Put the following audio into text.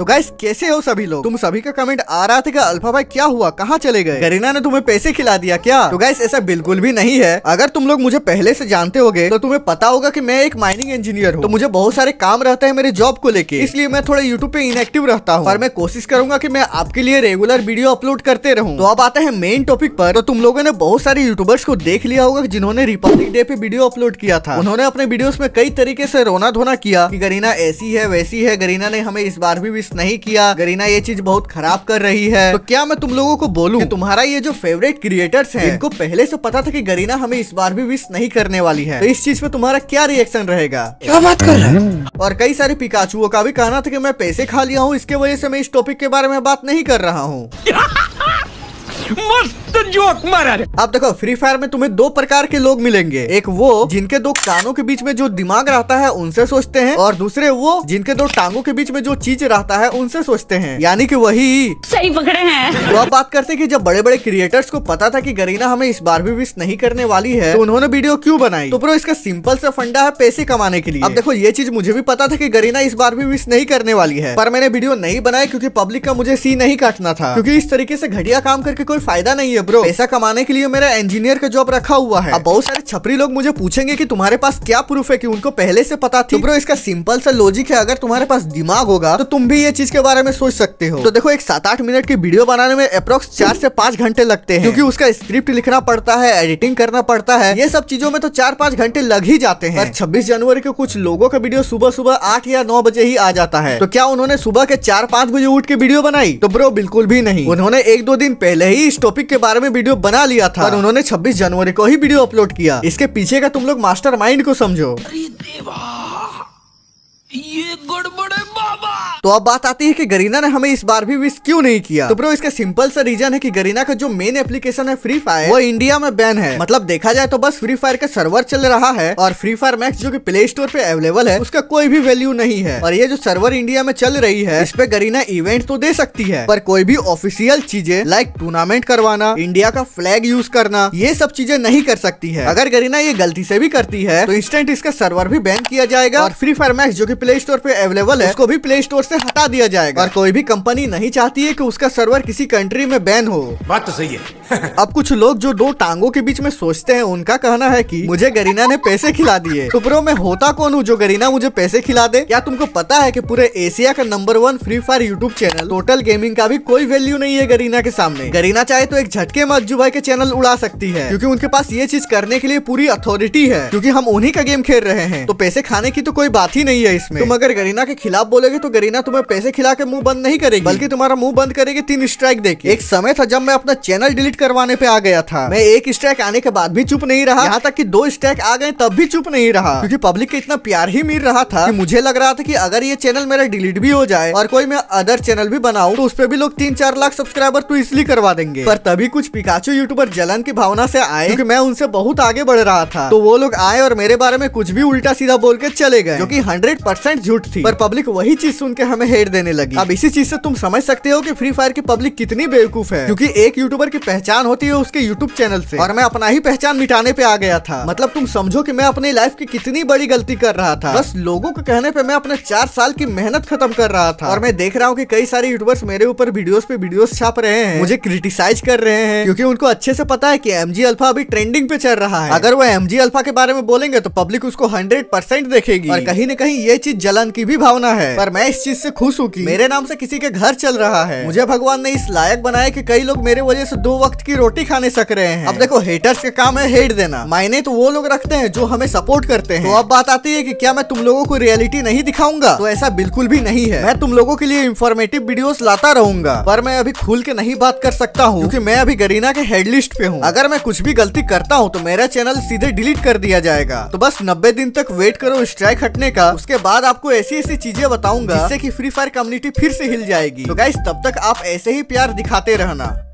तो गाइस कैसे हो सभी लोग तुम सभी का कमेंट आ रहा था कि अल्फा भाई क्या हुआ कहाँ चले गए गरीना ने तुम्हें पैसे खिला दिया क्या तो गाइस ऐसा बिल्कुल भी नहीं है अगर तुम लोग मुझे पहले से जानते होगे तो तुम्हें पता होगा कि मैं एक माइनिंग इंजीनियर हूँ तो मुझे बहुत सारे काम रहता है मेरे जॉब को लेकर इसलिए मैं थोड़ा यूट्यूब पे इनएक्टिव रहता हूँ और मैं कोशिश करूंगा की मैं आपके लिए रेगुलर वीडियो अपलोड करते रहूँ तो अब आते हैं मेन टॉपिक पर तो तुम लोगों ने बहुत सारे यूट्यूबर्स को देख लिया होगा जिन्होंने रिपब्लिक डे पे वीडियो अपलोड किया था उन्होंने अपने वीडियोस में कई तरीके से रोना धोना किया कि गरीना ऐसी है वैसी है गरीना ने हमें इस बार भी नहीं किया गरीना ये चीज बहुत खराब कर रही है तो क्या मैं तुम लोगों को बोलूँ तुम्हारा ये जो फेवरेट क्रिएटर्स है इनको पहले से पता था की गरीना हमें इस बार भी विश नहीं करने वाली है तो इस चीज पे तुम्हारा क्या रिएक्शन रहेगा क्या बात कर रहे हैं और कई सारे पिकाचुओं का भी कहना था की मैं पैसे खा लिया हूँ इसके वजह से मैं इस टॉपिक के बारे में बात नहीं कर रहा हूँ तो जोक आप अब देखो फ्री फायर में तुम्हें दो प्रकार के लोग मिलेंगे एक वो जिनके दो कानों के बीच में जो दिमाग रहता है उनसे सोचते हैं और दूसरे वो जिनके दो टांगों के बीच में जो चीज रहता है उनसे सोचते हैं यानी कि वही सही पकड़े हैं तो अब बात करते कि जब बड़े बड़े क्रिएटर्स को पता था कि गरीना हमें इस बार भी विश नहीं करने वाली है तो उन्होंने वीडियो क्यों बनाई तो ब्रो इसका सिंपल सा फंडा है पैसे कमाने के लिए अब देखो ये चीज मुझे भी पता था की गरीना इस बार भी विश नहीं करने वाली है पर मैंने वीडियो नहीं बनाया क्यूँकी पब्लिक का मुझे सी नहीं काटना था क्यूँकी इस तरीके ऐसी घटिया काम करके कोई फायदा नहीं है है ब्रो पैसा कमाने के लिए मेरा इंजीनियर का जॉब रखा हुआ है अब बहुत सारे छपरी लोग मुझे पूछेंगे की तुम्हारे पास क्या प्रूफ है की उनको पहले से पता थी ब्रो तो इसका सिंपल सा लॉजिक है अगर तुम्हारे पास दिमाग होगा तो तुम भी ये चीज के बारे में सोच सकते हो तो देखो एक सात आठ मिनट की वीडियो बनाने में अप्रोक्स चार से पाँच घंटे लगते हैं क्योंकि उसका स्क्रिप्ट लिखना पड़ता है एडिटिंग करना पड़ता है ये सब चीजों में तो चार पाँच घंटे लग ही जाते हैं छब्बीस जनवरी के कुछ लोगों का वीडियो सुबह सुबह आठ या नौ बजे ही आ जाता है तो क्या उन्होंने सुबह के चार पाँच बजे उठ के वीडियो बनाई तो ब्रो बिल्कुल भी नहीं उन्होंने एक दो दिन पहले ही इस टॉपिक के बारे बारे में वीडियो बना लिया था उन्होंने छब्बीस जनवरी को ही वीडियो अपलोड किया इसके पीछे का तुम लोग मास्टर को समझो अरे देवा ये गड़बड़ तो अब बात आती है कि गरीना ने हमें इस बार भी विश क्यों नहीं किया तो ब्रो इसका सिंपल सा रीजन है कि गरीना का जो मेन एप्लीकेशन है फ्री फायर वो इंडिया में बैन है मतलब देखा जाए तो बस फ्री फायर का सर्वर चल रहा है और फ्री फायर मैक्स जो की प्ले स्टोर पे अवेलेबल है उसका कोई भी वैल्यू नहीं है और ये जो सर्वर इंडिया में चल रही है इस पे गरीना इवेंट तो दे सकती है पर कोई भी ऑफिशियल चीजें लाइक टूर्नामेंट करवाना इंडिया का फ्लैग यूज करना ये सब चीजें नहीं कर सकती है अगर गरीना ये गलती से भी करती है तो इंस्टेंट इसका सर्वर भी बैन किया जाएगा और फ्री फायर मैक्स जो की प्ले स्टोर पे अवेलेबल है उसको भी प्ले स्टोर से हटा दिया जाएगा और कोई भी कंपनी नहीं चाहती है कि उसका सर्वर किसी कंट्री में बैन हो बात तो सही है अब कुछ लोग जो दो टांगों के बीच में सोचते हैं उनका कहना है कि मुझे गरीना ने पैसे खिला दिए टुकड़ो में होता कौन हूँ जो गरीना मुझे पैसे खिला दे क्या तुमको पता है की पूरे एशिया का number one Free Fire YouTube channel Total Gaming का भी कोई वैल्यू नहीं है गरीना के सामने गरीना चाहे तो एक झटके में अज्जू भाई के चैनल उड़ा सकती है क्यूँकी उनके पास ये चीज करने के लिए पूरी अथॉरिटी है क्यूँकी हम उन्ही का गेम खेल रहे हैं तो पैसे खाने की तो कोई बात ही नहीं है इसमें तुम अगर गरीना के खिलाफ बोलोगे तो गरीना सेना तुम्हें पैसे खिला के मुंह बंद नहीं करेगी बल्कि तुम्हारा मुंह बंद करेगी तीन स्ट्राइक देके एक समय था जब मैं अपना चैनल डिलीट करवाने पे आ गया था मैं एक स्ट्राइक आने के बाद भी चुप नहीं रहा यहाँ तक की दो स्ट्राइक आ गए तब भी चुप नहीं रहा क्योंकि पब्लिक का इतना प्यार ही मिल रहा था कि मुझे लग रहा था कि अगर ये चैनल मेरा डिलीट भी हो जाए और कोई मैं अदर चैनल भी बनाऊ तो उस पर भी लोग तीन चार लाख सब्सक्राइबर तो इसलिए करवा देंगे पर तभी कुछ पिकाचू यूट्यूबर जलन की भावना से आए क्योंकि मैं उनसे बहुत आगे बढ़ रहा था तो वो लोग आए और मेरे बारे में कुछ भी उल्टा सीधा बोल के चले गए जो की हंड्रेड परसेंट झूठ थी पर पब्लिक वही चीज सुन के हमें हेट देने लगी अब इसी चीज से तुम समझ सकते हो कि फ्री फायर की पब्लिक कितनी बेवकूफ है क्योंकि एक यूट्यूबर की पहचान होती है उसके यूट्यूब चैनल से और मैं अपना ही पहचान मिटाने पे आ गया था मतलब तुम समझो कि मैं अपनी लाइफ की कितनी बड़ी गलती कर रहा था बस लोगों के कहने पे मैं अपने चार साल की मेहनत खत्म कर रहा था और मैं देख रहा हूँ की कई सारे यूट्यूबर्स मेरे ऊपर वीडियोस पे वीडियो छाप रहे हैं मुझे क्रिटिसाइज कर रहे हैं क्यूँकी उनको अच्छे से पता है की एम अल्फा अभी ट्रेंडिंग पे चल रहा है अगर वो एम अल्फा के बारे में बोलेंगे तो पब्लिक उसको हंड्रेड देखेगी और कहीं न कहीं ये चीज जलन की भी भावना है पर मैं इस चीज इससे खुश हूँ की मेरे नाम से किसी के घर चल रहा है मुझे भगवान ने इस लायक बनाया कि कई लोग मेरे वजह से दो वक्त की रोटी खाने सक रहे हैं अब देखो हेटर्स का काम है हेट देना मायने तो वो लोग रखते हैं जो हमें सपोर्ट करते हैं तो अब बात आती है की क्या मैं तुम लोगों को रियलिटी नहीं दिखाऊंगा तो ऐसा बिल्कुल भी नहीं है मैं तुम लोगों के लिए इन्फॉर्मेटिव वीडियो लाता रहूंगा पर मैं अभी खुल के नहीं बात कर सकता हूँ क्यूँकी मैं अभी गरीना के हेडलिस्ट पे हूँ अगर मैं कुछ भी गलती करता हूँ तो मेरा चैनल सीधे डिलीट कर दिया जाएगा तो बस नब्बे दिन तक वेट करो स्ट्राइक हटने का उसके बाद आपको ऐसी ऐसी चीजें बताऊंगा जिससे कि फ्री फायर कम्युनिटी फिर से हिल जाएगी तो गाइस तब तक आप ऐसे ही प्यार दिखाते रहना